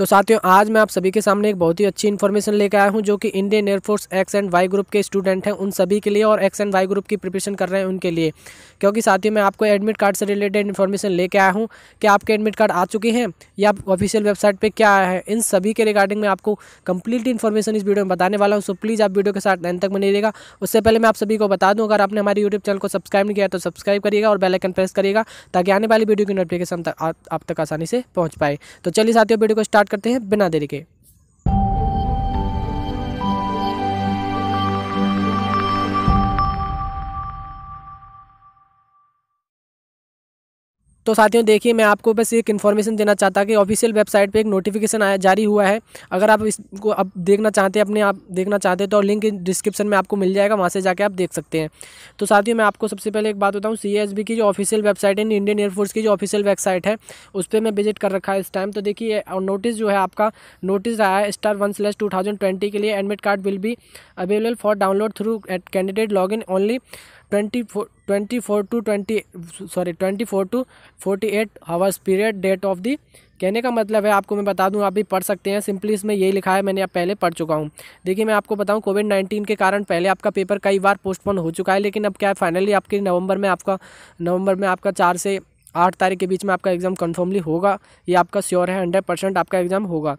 तो साथियों आज मैं आप सभी के सामने एक बहुत ही अच्छी इन्फॉर्मेशन लेकर आया हूं जो कि Indian air force X and Y group के स्टूडेंट हैं उन सभी के लिए और एक्स एंड वाई ग्रुप की प्रिपरेशन कर रहे हैं उनके लिए क्योंकि साथियों मैं आपको एडमिट कार्ड से रिलेटेड इन्फॉर्मेशन लेकर आया हूँ कि आपके एडमिट कार्ड आ चुके हैं या ऑफिशियल वेबसाइट पर क्या आया है इन सभी के रिगार्डिंग मैं आपको कंप्लीट इन्फॉर्मेशन इस वीडियो में बताने वाला हूँ सो प्लीज़ आप वीडियो के साथ एंड तक बने रहेगा उससे पहले मैं आप सभी को बता दूँ अगर आपने हमारे यूट्यूब चैनल को सब्सक्राइब नहीं किया तो सब्सक्राइब करिएगा और बेलाइकन प्रेस करिएगा ताकि आने वाली वीडियो की नोटिफिकेशन आप तक आसानी से पहुँच पाए तो चलिए साथियों वीडियो को स्टार्ट करते हैं बिना देरी के तो साथियों देखिए मैं आपको बस एक इन्फॉर्मेशन देना चाहता कि ऑफिशियल वेबसाइट पे एक नोटिफिकेशन आया जारी हुआ है अगर आप इसको अब देखना चाहते हैं अपने आप देखना चाहते हैं तो लिंक डिस्क्रिप्शन में आपको मिल जाएगा वहाँ से जाके आप देख सकते हैं तो साथियों मैं आपको सबसे पहले एक बात बताऊँ सी की जो ऑफिशियल वेबसाइट है इंडियन एयरफोर्स की जो ऑफिशियल वेबसाइट है उस पर मैं विजिट कर रखा है इस टाइम तो देखिए और नोटिस जो है आपका नोटिस आया है star one slash two thousand twenty के लिए एडमिट कार्ड विल भी available for download through at candidate log in only twenty four twenty four to twenty sorry twenty four to forty eight hours period date of the कहने का मतलब है आपको मैं बता दूं आप भी पढ़ सकते हैं सिंपली इसमें यही लिखा है मैंने आप पहले पढ़ चुका हूं देखिए मैं आपको बताऊं कोविड नाइन्टीन के कारण पहले आपका पेपर कई बार पोस्टपोन हो चुका है लेकिन अब क्या है फाइनली आपके नवंबर में आपका नवंबर में आपका चार से आठ तारीख के बीच में आपका एग्ज़ाम कन्फर्मली होगा ये आपका श्योर है हंड्रेड परसेंट आपका एग्ज़ाम होगा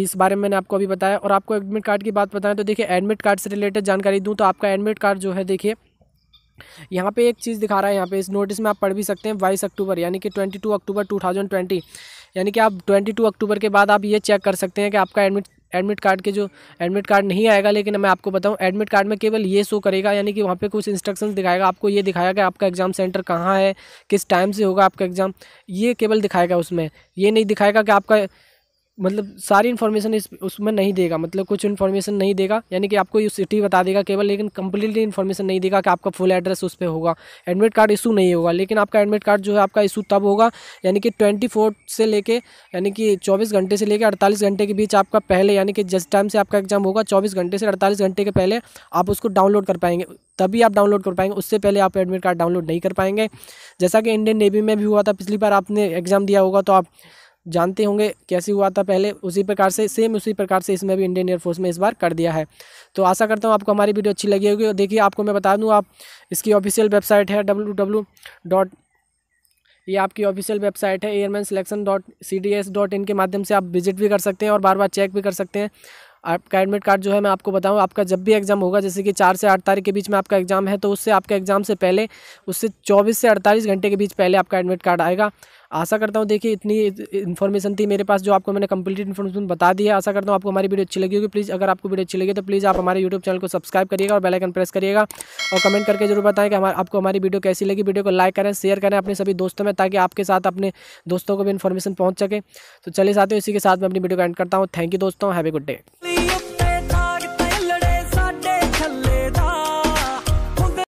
इस बारे में मैंने आपको अभी बताया और आपको एडमिट कार्ड की बात बताएं तो देखिए एडमिट कार्ड से रिलेटेड जानकारी दूँ तो आपका एडमिट कार्ड जो है देखिए यहाँ पे एक चीज़ दिखा रहा है यहाँ पे इस नोटिस में आप पढ़ भी सकते हैं बाईस अक्टूबर यानी कि twenty two October two thousand twenty यानी कि आप ट्वेंटी टू अक्टूबर के बाद आप ये चेक कर सकते हैं कि आपका एडमिट एडमिट कार्ड के जो एडमिट कार्ड नहीं आएगा लेकिन मैं आपको बताऊं एडमिट कार्ड में केवल ये शो करेगा यानी कि वहाँ पे कुछ इंस्ट्रक्शंस दिखाएगा आपको ये दिखाया कि आपका एग्ज़ाम सेंटर कहाँ है किस टाइम से होगा आपका एग्ज़ाम ये केवल दिखाएगा उसमें ये नहीं दिखाएगा कि आपका मतलब सारी इन्फॉर्मेशन इस उसमें नहीं देगा मतलब कुछ इन्फॉर्मेशन नहीं देगा यानी कि आपको ये सिटी बता देगा केवल लेकिन कंप्लीटली इन्फॉर्मेशन नहीं देगा कि आपका फुल एड्रेस उस पर होगा एडमिट कार्ड इशू नहीं होगा लेकिन आपका एडमिट कार्ड जो है आपका इशू तब होगा यानी कि ट्वेंटी से लेके यानी कि चौबीस घंटे से लेकर अड़तालीस घंटे के बीच आपका पहले यानी कि जिस टाइम से आपका एग्जाम होगा चौबीस घंटे से अड़तालीस घंटे के पहले आप उसको डाउनलोड कर पाएंगे तभी आप डाउनलोड कर पाएंगे उससे पहले आप एडमिट कार्ड डाउनलोड नहीं कर पाएंगे जैसा कि इंडियन नेवी में भी हुआ था पिछली बार आपने एग्ज़ाम दिया होगा तो आप जानते होंगे कैसे हुआ था पहले उसी प्रकार से सेम उसी प्रकार से इसमें भी इंडियन एयरफोर्स में इस बार कर दिया है तो आशा करता हूँ आपको हमारी वीडियो अच्छी लगी होगी और देखिए आपको मैं बता दूँ आप इसकी ऑफिशियल वेबसाइट है डब्लू डॉट ये आपकी ऑफिशियल वेबसाइट है airman selection dot C D S dot in के माध्यम से आप विजिट भी कर सकते हैं और बार बार चेक भी कर सकते हैं आपका एडमिट कार्ड जो है मैं आपको बताऊं आपका जब भी एग्ज़ाम होगा जैसे कि चार से आठ तारीख के बीच में आपका एग्ज़ाम है तो उससे आपका एग्ज़ाम से पहले उससे चौबीस से अड़तालीस घंटे के बीच पहले आपका एडमिट कार्ड आएगा आशा करता हूँ देखिए इतनी इन्फॉर्मेशन थी मेरे पास जो आपको मैंने कंप्लीट इन्फॉर्मेशन बता दी है आशा करता हूँ आपको हमारी वीडियो अच्छी लगी होगी प्लीज़ अगर आपको वीडियो अच्छी लगी तो प्लीज़ आप हमारे यूट्यूब चैनल को सब्सक्राइब करिएगा और बेलाइकन प्रेस करिएगा और कमेंट करके जरूर बताएं कि आपको हमारी वीडियो कैसी लगी वीडियो को लाइक करें शेयर करें अपने सभी दोस्तों में ताकि आपके साथ अपने दोस्तों को भी इन्फॉर्मेशन पहुँच सके तो चलिए साथियों इसी के साथ मैं अपनी वीडियो को एंड करता हूँ थैंक यू दोस्तों हैवे गुड डे